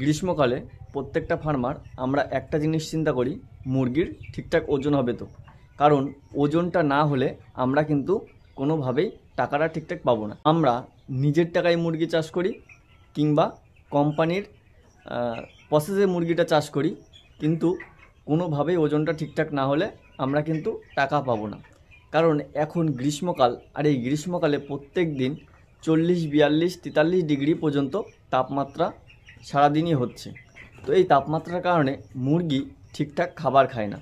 গ্রীষ্মকালে প্রত্যেকটা ফার্মার আমরা একটা জিনিস চিন্তা করি মুরগির ঠিকঠাক ওজন হবে তো কারণ ওজনটা না হলে আমরা কিন্তু কোনোভাবেই টাকাটা ঠিকঠাক পাবো না আমরা নিজের টাকায় মুরগি চাষ করি কিংবা কোম্পানির প্রসেসে মুরগিটা চাষ করি কিন্তু কোনোভাবেই ওজনটা ঠিকঠাক না হলে আমরা কিন্তু টাকা পাবো না কারণ এখন গ্রীষ্মকাল আর এই গ্রীষ্মকালে প্রত্যেক দিন চল্লিশ বিয়াল্লিশ তেতাল্লিশ ডিগ্রি পর্যন্ত তাপমাত্রা সারাদিনই হচ্ছে তো এই তাপমাত্রার কারণে মুরগি ঠিকঠাক খাবার খায় না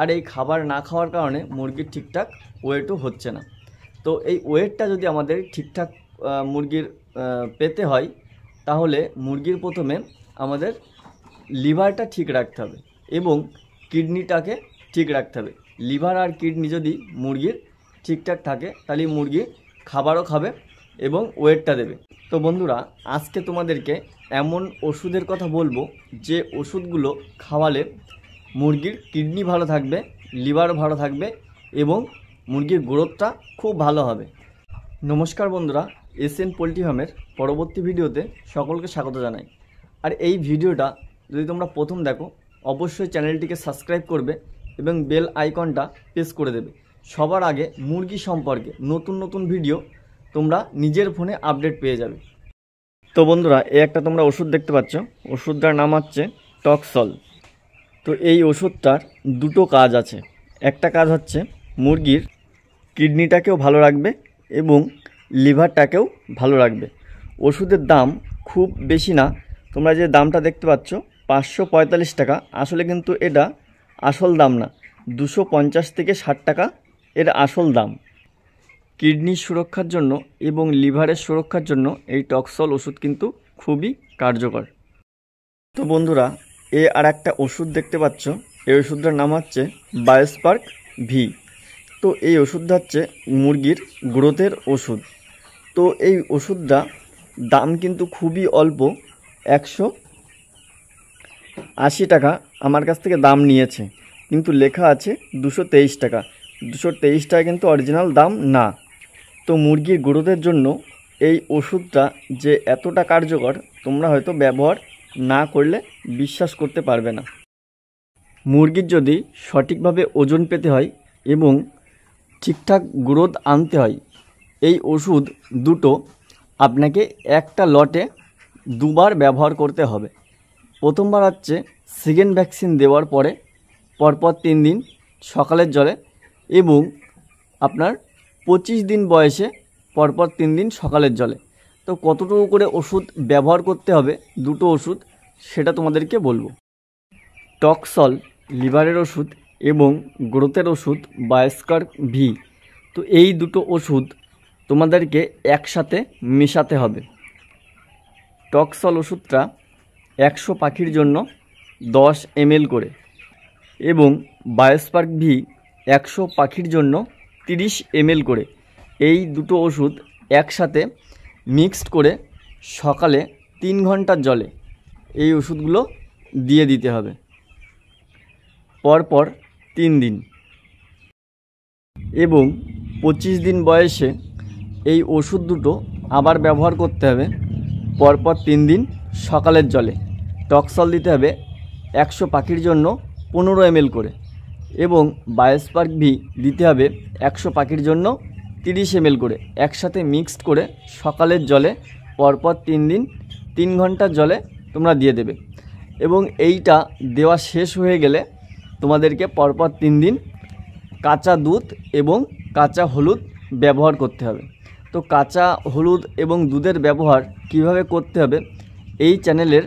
আর এই খাবার না খাওয়ার কারণে মুরগির ঠিকঠাক ওয়েটও হচ্ছে না তো এই ওয়েটটা যদি আমাদের ঠিকঠাক মুরগির পেতে হয় তাহলে মুরগির প্রথমে আমাদের লিভারটা ঠিক রাখতে হবে এবং কিডনিটাকে ঠিক রাখতে হবে লিভার আর কিডনি যদি মুরগির ঠিকঠাক থাকে তাহলে মুরগি খাবারও খাবে এবং ওয়েটটা দেবে তো বন্ধুরা আজকে তোমাদেরকে এমন ওষুধের কথা বলবো যে ওষুধগুলো খাওয়ালে মুরগির কিডনি ভালো থাকবে লিভার ভালো থাকবে এবং মুরগির গ্রোথটা খুব ভালো হবে নমস্কার বন্ধুরা এন পোলট্রি ফার্মের পরবর্তী ভিডিওতে সকলকে স্বাগত জানাই আর এই ভিডিওটা যদি তোমরা প্রথম দেখো অবশ্যই চ্যানেলটিকে সাবস্ক্রাইব করবে এবং বেল আইকনটা প্রেস করে দেবে সবার আগে মুরগি সম্পর্কে নতুন নতুন ভিডিও তোমরা নিজের ফোনে আপডেট পেয়ে যাবে তো বন্ধুরা এই একটা তোমরা ওষুধ দেখতে পাচ্ছ ওষুধটার নাম হচ্ছে টক্সল তো এই ওষুধটার দুটো কাজ আছে একটা কাজ হচ্ছে মুরগির কিডনিটাকেও ভালো রাখবে এবং লিভারটাকেও ভালো রাখবে ওষুধের দাম খুব বেশি না তোমরা যে দামটা দেখতে পাচ্ছ পাঁচশো পঁয়তাল্লিশ টাকা আসলে কিন্তু এটা আসল দাম না দুশো পঞ্চাশ থেকে ষাট টাকা এর আসল দাম কিডনি সুরক্ষার জন্য এবং লিভারের সুরক্ষার জন্য এই টক্সল ওষুধ কিন্তু খুবই কার্যকর তো বন্ধুরা এ আর একটা ওষুধ দেখতে পাচ্ছ এই ওষুধটার নাম হচ্ছে বায়োস্পার্ক ভি তো এই ওষুধটা হচ্ছে মুরগির গ্রোথের ওষুধ তো এই ওষুধটা দাম কিন্তু খুবই অল্প একশো আশি টাকা আমার কাছ থেকে দাম নিয়েছে কিন্তু লেখা আছে দুশো তেইশ টাকা দুশো তেইশ টাকা কিন্তু অরিজিনাল দাম না তো মুরগির গ্রোথের জন্য এই ওষুধটা যে এতটা কার্যকর তোমরা হয়তো ব্যবহার না করলে বিশ্বাস করতে পারবে না মুরগির যদি সঠিকভাবে ওজন পেতে হয় এবং ঠিকঠাক গ্রোথ আনতে হয় এই ওষুধ দুটো আপনাকে একটা লটে দুবার ব্যবহার করতে হবে প্রথমবার হচ্ছে সেকেন্ড ভ্যাকসিন দেওয়ার পরে পরপর তিন দিন সকালের জলে এবং আপনার পঁচিশ দিন বয়সে পরপর তিন দিন সকালের জলে তো কতটুকু করে ওষুধ ব্যবহার করতে হবে দুটো ওষুধ সেটা তোমাদেরকে বলবো টক্সল লিভারের ওষুধ এবং গ্রোথের ওষুধ বায়োস্কার ভি তো এই দুটো ওষুধ তোমাদেরকে একসাথে মেশাতে হবে টক্সল ওষুধটা একশো পাখির জন্য দশ এমএল করে এবং বায়োস্পার্ক ভি একশো পাখির জন্য তিরিশ এমএল করে এই দুটো ওষুধ একসাথে মিক্সড করে সকালে তিন ঘন্টার জলে এই ওষুধগুলো দিয়ে দিতে হবে পরপর তিন দিন এবং পঁচিশ দিন বয়সে এই ওষুধ দুটো আবার ব্যবহার করতে হবে পরপর তিন দিন সকালের জলে টক্সল দিতে হবে একশো পাখির জন্য পনেরো এমএল করে এবং বায়োস্পার্ক ভি দিতে হবে একশো পাখির জন্য তিরিশ এমএল করে একসাথে মিক্সড করে সকালের জলে পরপর তিন দিন তিন ঘন্টার জলে তোমরা দিয়ে দেবে এবং এইটা দেওয়া শেষ হয়ে গেলে তোমাদেরকে পরপর তিন দিন কাঁচা দুধ এবং কাঁচা হলুদ ব্যবহার করতে হবে তো কাঁচা হলুদ এবং দুধের ব্যবহার কিভাবে করতে হবে এই চ্যানেলের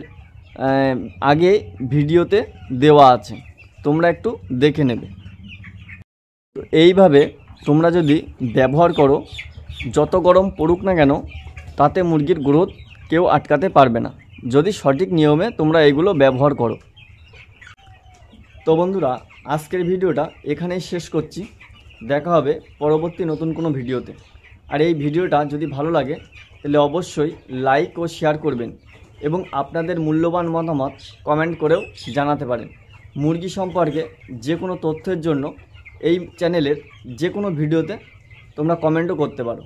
আগে ভিডিওতে দেওয়া আছে তোমরা একটু দেখে নেবে এইভাবে তোমরা যদি ব্যবহার করো যত গরম পড়ুক না কেন তাতে মুরগির গ্রোথ কেউ আটকাতে পারবে না যদি সঠিক নিয়মে তোমরা এগুলো ব্যবহার করো তো বন্ধুরা আজকের ভিডিওটা এখানেই শেষ করছি দেখা হবে পরবর্তী নতুন কোনো ভিডিওতে আর এই ভিডিওটা যদি ভালো লাগে তাহলে অবশ্যই লাইক ও শেয়ার করবেন এবং আপনাদের মূল্যবান মতামত কমেন্ট করেও জানাতে পারেন মুরগি সম্পর্কে যে কোনো তথ্যের জন্য এই চ্যানেলের যে কোনো ভিডিওতে তোমরা কমেন্টও করতে পারো